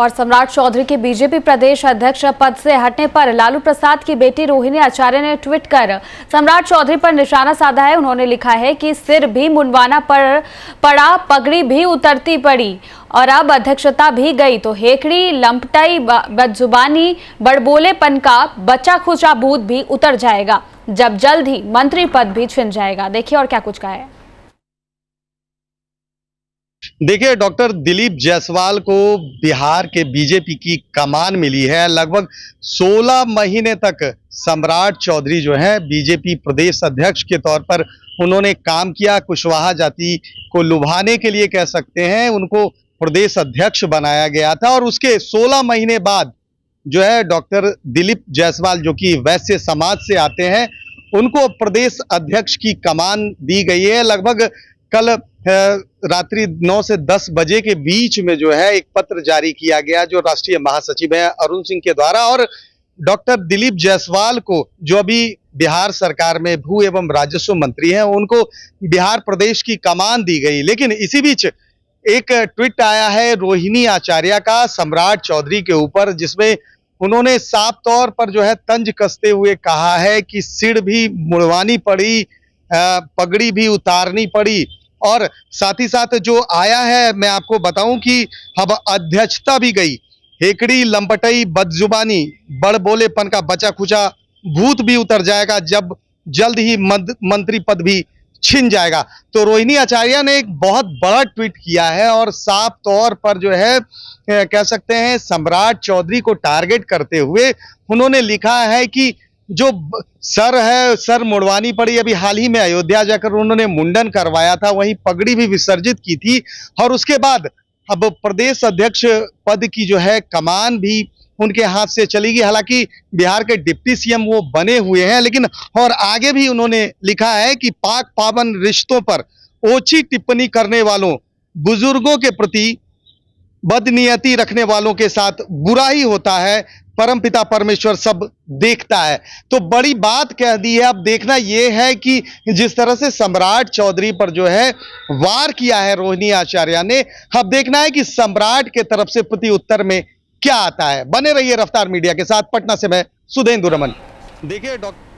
और सम्राट चौधरी के बीजेपी प्रदेश अध्यक्ष पद से हटने पर लालू प्रसाद की बेटी रोहिणी आचार्य ने ट्वीट कर सम्राट चौधरी पर निशाना साधा है उन्होंने लिखा है कि सिर भी मुंडवाना पर पड़ा पगड़ी भी उतरती पड़ी और अब अध्यक्षता भी गई तो हेकड़ी लंपटाई बदजुबानी बड़बोलेपन का बचा खुचा भूत भी उतर जाएगा जब जल्द ही मंत्री पद भी छिन जाएगा देखिए और क्या कुछ कहा है देखिए डॉक्टर दिलीप जायसवाल को बिहार के बीजेपी की कमान मिली है लगभग 16 महीने तक सम्राट चौधरी जो है बीजेपी प्रदेश अध्यक्ष के तौर पर उन्होंने काम किया कुशवाहा जाति को लुभाने के लिए कह सकते हैं उनको प्रदेश अध्यक्ष बनाया गया था और उसके 16 महीने बाद जो है डॉक्टर दिलीप जायसवाल जो कि वैश्य समाज से आते हैं उनको प्रदेश अध्यक्ष की कमान दी गई है लगभग कल रात्रि 9 से 10 बजे के बीच में जो है एक पत्र जारी किया गया जो राष्ट्रीय महासचिव है अरुण सिंह के द्वारा और डॉक्टर दिलीप जायसवाल को जो अभी बिहार सरकार में भू एवं राजस्व मंत्री हैं उनको बिहार प्रदेश की कमान दी गई लेकिन इसी बीच एक ट्वीट आया है रोहिणी आचार्य का सम्राट चौधरी के ऊपर जिसमें उन्होंने साफ तौर पर जो है तंज कसते हुए कहा है कि सिर भी मुड़वानी पड़ी पगड़ी भी उतारनी पड़ी और साथ ही साथ जो आया है मैं आपको बताऊं कि अब अध्यक्षता भी गई हेकड़ी लंपटई बदजुबानी बड़ बोलेपन का बचा खुचा भूत भी उतर जाएगा जब जल्द ही मंत्री पद भी छिन जाएगा तो रोहिणी आचार्य ने एक बहुत बड़ा ट्वीट किया है और साफ तौर पर जो है कह सकते हैं सम्राट चौधरी को टारगेट करते हुए उन्होंने लिखा है कि जो सर है सर मुड़वानी पड़ी अभी हाल ही में अयोध्या जाकर उन्होंने मुंडन करवाया था वहीं पगड़ी भी विसर्जित की थी और उसके बाद अब प्रदेश अध्यक्ष पद की जो है कमान भी उनके हाथ से चलेगी हालांकि बिहार के डिप्टी सीएम वो बने हुए हैं लेकिन और आगे भी उन्होंने लिखा है कि पाक पावन रिश्तों पर ओछी टिप्पणी करने वालों बुजुर्गों के प्रति बदनीयति रखने वालों के साथ बुरा ही होता है परमपिता परमेश्वर सब देखता है तो बड़ी बात कह दी है अब देखना यह है कि जिस तरह से सम्राट चौधरी पर जो है वार किया है रोहिणी आचार्य ने अब देखना है कि सम्राट के तरफ से प्रति उत्तर में क्या आता है बने रहिए रफ्तार मीडिया के साथ पटना से मैं सुधेंदु रमन देखिए डॉक्टर